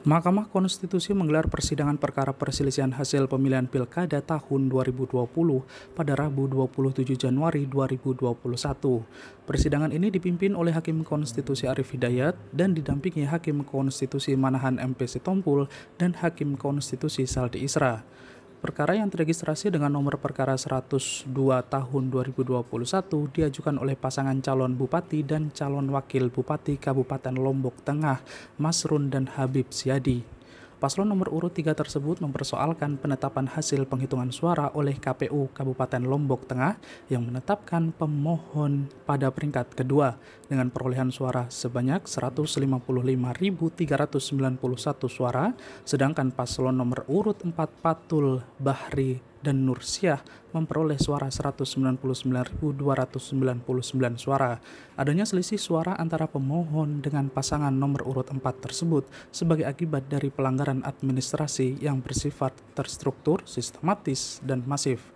Mahkamah Konstitusi menggelar persidangan perkara perselisihan hasil pemilihan pilkada tahun 2020 pada Rabu 27 Januari 2021. Persidangan ini dipimpin oleh Hakim Konstitusi Arif Hidayat dan didampingi Hakim Konstitusi Manahan MP Tompul dan Hakim Konstitusi Saldi Isra. Perkara yang terregistrasi dengan nomor perkara 102 tahun 2021 diajukan oleh pasangan calon bupati dan calon wakil bupati Kabupaten Lombok Tengah, Masrun dan Habib Siadi. Paslon nomor urut 3 tersebut mempersoalkan penetapan hasil penghitungan suara oleh KPU Kabupaten Lombok Tengah yang menetapkan pemohon pada peringkat kedua dengan perolehan suara sebanyak 155.391 suara, sedangkan paslon nomor urut 4 Patul Bahri dan Nursiah memperoleh suara 199.299 suara. Adanya selisih suara antara pemohon dengan pasangan nomor urut 4 tersebut sebagai akibat dari pelanggaran administrasi yang bersifat terstruktur, sistematis, dan masif.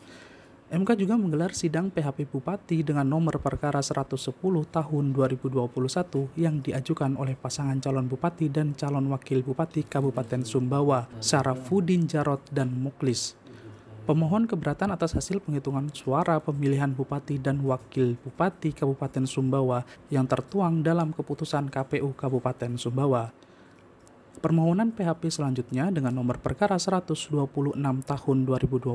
MK juga menggelar sidang PHP Bupati dengan nomor perkara 110 tahun 2021 yang diajukan oleh pasangan calon bupati dan calon wakil bupati Kabupaten Sumbawa, Sarafudin Jarot dan Muklis Pemohon keberatan atas hasil penghitungan suara pemilihan bupati dan wakil bupati Kabupaten Sumbawa yang tertuang dalam keputusan KPU Kabupaten Sumbawa. Permohonan PHP selanjutnya dengan nomor perkara 126 tahun 2021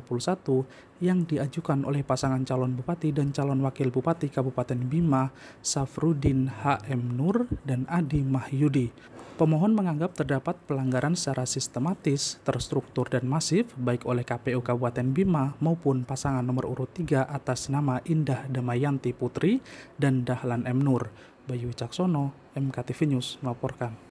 yang diajukan oleh pasangan calon bupati dan calon wakil bupati Kabupaten Bima, Safrudin HM Nur dan Adi Mahyudi. Pemohon menganggap terdapat pelanggaran secara sistematis, terstruktur dan masif baik oleh KPU Kabupaten Bima maupun pasangan nomor urut 3 atas nama Indah Damayanti Putri dan Dahlan M. Nur. Bayu Caksono, MKTV News melaporkan.